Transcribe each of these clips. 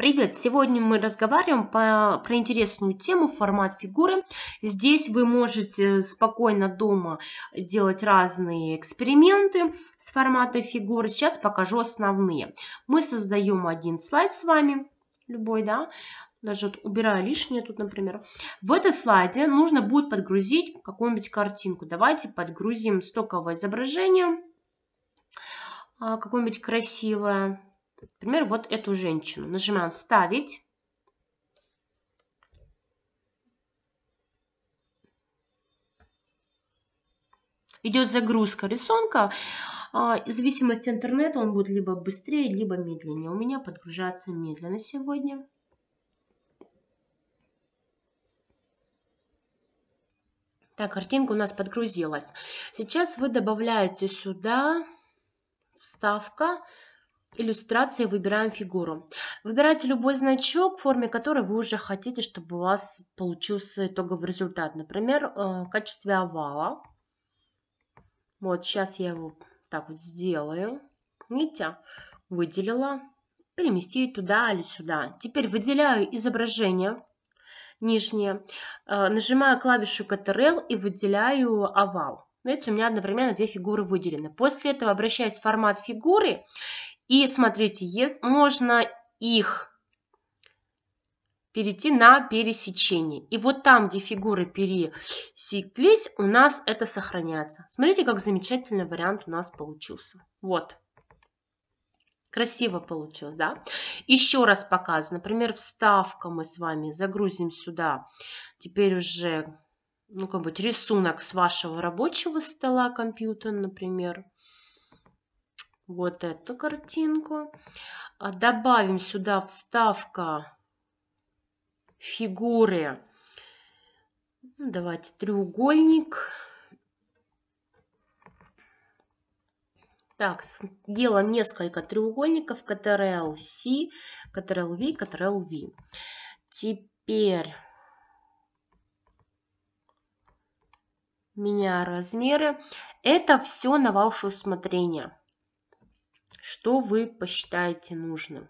Привет! Сегодня мы разговариваем по, про интересную тему формат фигуры. Здесь вы можете спокойно дома делать разные эксперименты с формата фигуры. Сейчас покажу основные. Мы создаем один слайд с вами, любой, да, даже вот убираю лишнее тут, например. В этом слайде нужно будет подгрузить какую-нибудь картинку. Давайте подгрузим стоковое изображение, а, какое-нибудь красивое. Например, вот эту женщину. Нажимаем «Вставить». Идет загрузка рисунка. В а, зависимости от интернета он будет либо быстрее, либо медленнее. У меня подгружается медленно сегодня. Так, картинка у нас подгрузилась. Сейчас вы добавляете сюда вставка иллюстрации выбираем фигуру. Выбирайте любой значок, в форме которой вы уже хотите, чтобы у вас получился итоговый результат. Например, э, в качестве овала. Вот сейчас я его так вот сделаю. Видите, выделила. Перемести туда или сюда. Теперь выделяю изображение нижнее. Э, нажимаю клавишу Ctrl и выделяю овал. Видите, у меня одновременно две фигуры выделены. После этого обращаюсь в формат фигуры и смотрите, есть, можно их перейти на пересечение. И вот там, где фигуры пересеклись, у нас это сохраняется. Смотрите, как замечательный вариант у нас получился. Вот. Красиво получилось, да? Еще раз показываю. Например, вставка мы с вами загрузим сюда. Теперь уже ну, как бы рисунок с вашего рабочего стола компьютера, например. Например вот эту картинку. А, добавим сюда вставка фигуры. Ну, давайте треугольник. Так, делаем несколько треугольников. Ctrl C, Ctrl V, Ctrl V. Теперь меня размеры. Это все на ваше усмотрение что вы посчитаете нужным.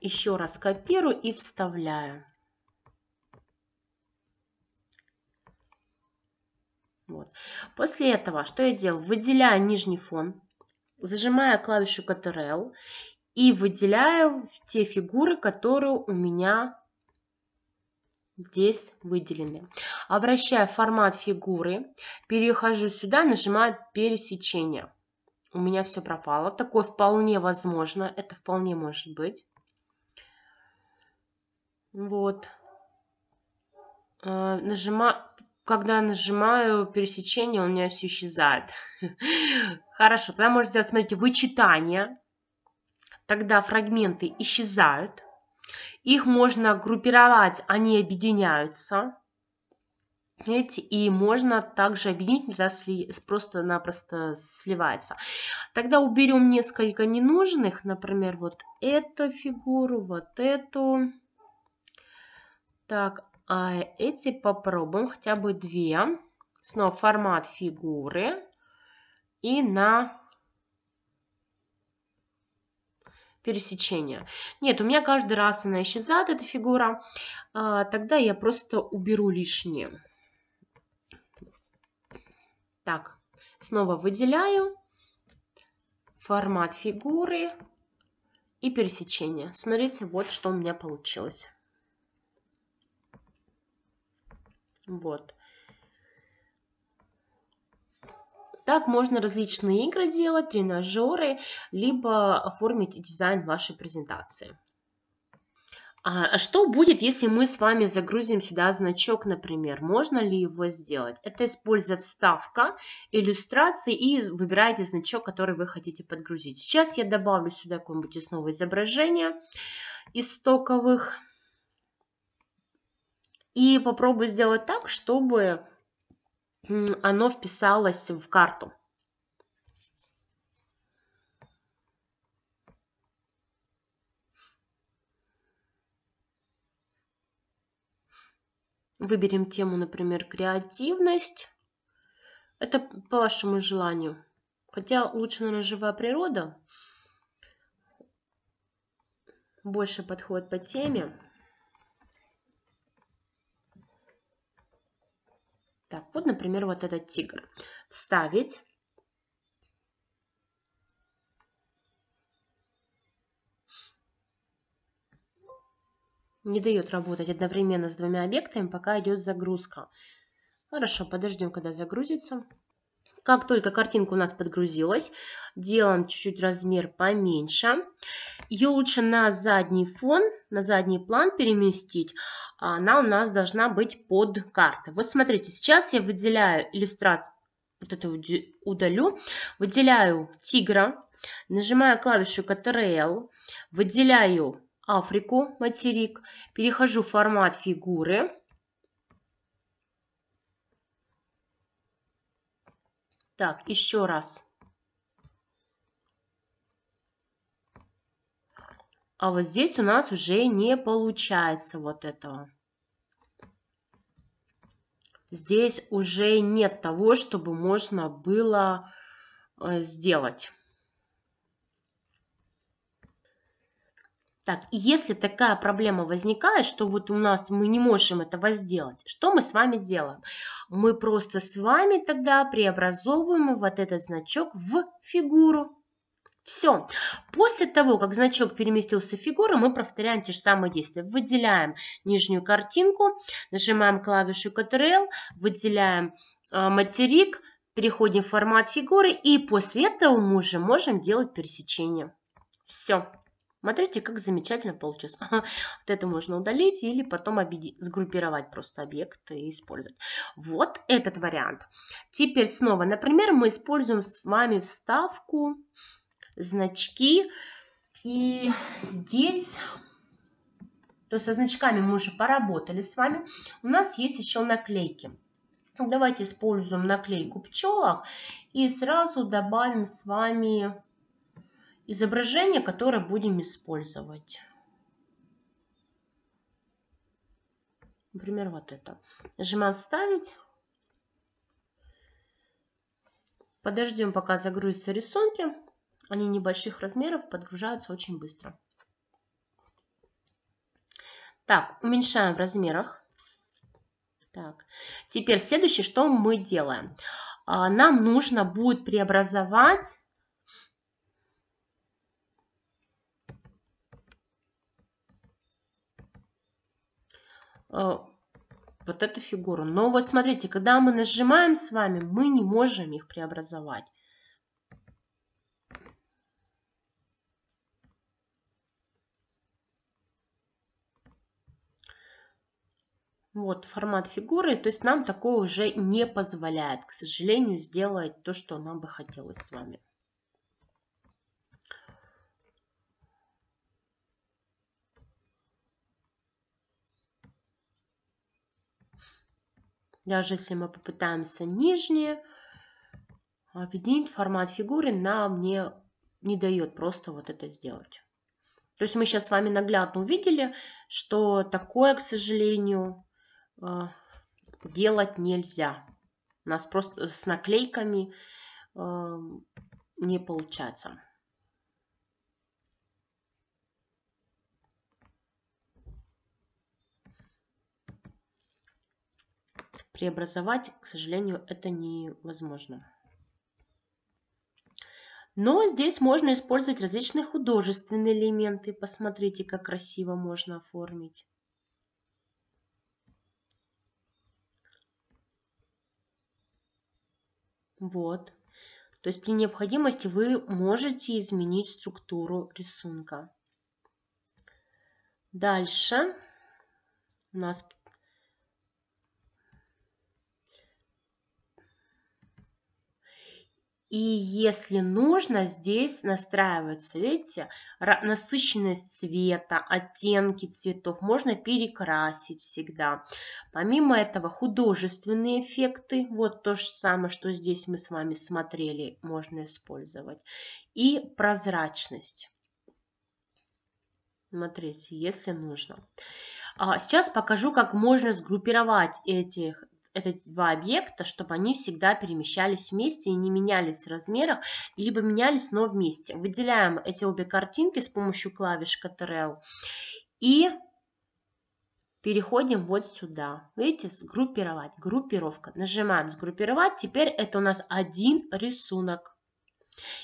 Еще раз копирую и вставляю. Вот. После этого что я делаю? Выделяю нижний фон, зажимаю клавишу Ctrl и выделяю те фигуры, которые у меня здесь выделены. Обращаю формат фигуры, перехожу сюда, нажимаю пересечение. У меня все пропало. Такое вполне возможно. Это вполне может быть. Вот. А, нажимаю, когда нажимаю пересечение, у меня все исчезает. Хорошо, тогда можно сделать, смотрите, вычитание. Тогда фрагменты исчезают. Их можно группировать, они объединяются. Видите, и можно также объединить, да, сли, просто-напросто сливается. Тогда уберем несколько ненужных, например, вот эту фигуру, вот эту. Так, а эти попробуем, хотя бы две. Снова формат фигуры. И на пересечения. Нет, у меня каждый раз она исчезает, эта фигура. А, тогда я просто уберу лишнее. Так, снова выделяю формат фигуры и пересечение. Смотрите, вот что у меня получилось. Вот. Так можно различные игры делать, тренажеры, либо оформить дизайн вашей презентации. А, а что будет, если мы с вами загрузим сюда значок, например? Можно ли его сделать? Это используя вставка, иллюстрации и выбираете значок, который вы хотите подгрузить. Сейчас я добавлю сюда какое-нибудь основное изображение из стоковых. И попробую сделать так, чтобы оно вписалось в карту. Выберем тему, например, креативность. Это по вашему желанию. Хотя лучше, наверное, живая природа. Больше подходит по теме. Так, вот, например, вот этот тигр. Вставить. Не дает работать одновременно с двумя объектами, пока идет загрузка. Хорошо, подождем, когда загрузится. Как только картинка у нас подгрузилась, делаем чуть-чуть размер поменьше. Ее лучше на задний фон, на задний план переместить. Она у нас должна быть под картой. Вот смотрите, сейчас я выделяю иллюстрат, вот это удалю, выделяю тигра, нажимаю клавишу Ctrl, выделяю Африку, материк, перехожу в формат фигуры, Так, еще раз. А вот здесь у нас уже не получается вот этого. Здесь уже нет того, чтобы можно было э, сделать. Так, и если такая проблема возникает, что вот у нас мы не можем этого сделать, что мы с вами делаем? Мы просто с вами тогда преобразовываем вот этот значок в фигуру. Все. После того, как значок переместился в фигуру, мы повторяем те же самые действия. Выделяем нижнюю картинку, нажимаем клавишу Ctrl, выделяем э, материк, переходим в формат фигуры и после этого мы уже можем делать пересечение. Все. Смотрите, как замечательно получилось. Вот это можно удалить или потом объединить, сгруппировать просто объект и использовать. Вот этот вариант. Теперь снова, например, мы используем с вами вставку, значки. И здесь, то есть со значками мы уже поработали с вами. У нас есть еще наклейки. Давайте используем наклейку пчелок и сразу добавим с вами изображение, которое будем использовать. Например, вот это. Нажимаем «Вставить». Подождем, пока загрузятся рисунки. Они небольших размеров, подгружаются очень быстро. Так, уменьшаем в размерах. Так, теперь следующее, что мы делаем. А, нам нужно будет преобразовать А, вот эту фигуру. Но вот смотрите, когда мы нажимаем с вами, мы не можем их преобразовать. Вот формат фигуры, то есть нам такое уже не позволяет, к сожалению, сделать то, что нам бы хотелось с вами. Даже если мы попытаемся нижние, а, объединить формат фигуры нам не, не дает просто вот это сделать. То есть мы сейчас с вами наглядно увидели, что такое, к сожалению, а, делать нельзя. У нас просто с наклейками а, не получается. преобразовать, к сожалению, это невозможно. Но здесь можно использовать различные художественные элементы. Посмотрите, как красиво можно оформить. Вот. То есть при необходимости вы можете изменить структуру рисунка. Дальше у нас И если нужно, здесь настраиваются, видите, насыщенность цвета, оттенки цветов. Можно перекрасить всегда. Помимо этого, художественные эффекты. Вот то же самое, что здесь мы с вами смотрели, можно использовать. И прозрачность. Смотрите, если нужно. А, сейчас покажу, как можно сгруппировать этих эти два объекта, чтобы они всегда перемещались вместе и не менялись в размерах, либо менялись, но вместе. Выделяем эти обе картинки с помощью клавиш Ctrl и переходим вот сюда. Видите, сгруппировать, группировка. Нажимаем сгруппировать, теперь это у нас один рисунок.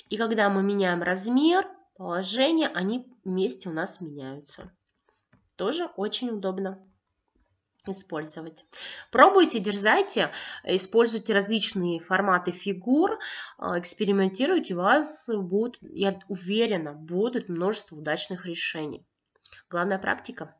И когда мы меняем размер, положение, они вместе у нас меняются. Тоже очень удобно использовать. Пробуйте, дерзайте, используйте различные форматы фигур, а, экспериментируйте, у вас будут, я уверена, будут множество удачных решений. Главная практика –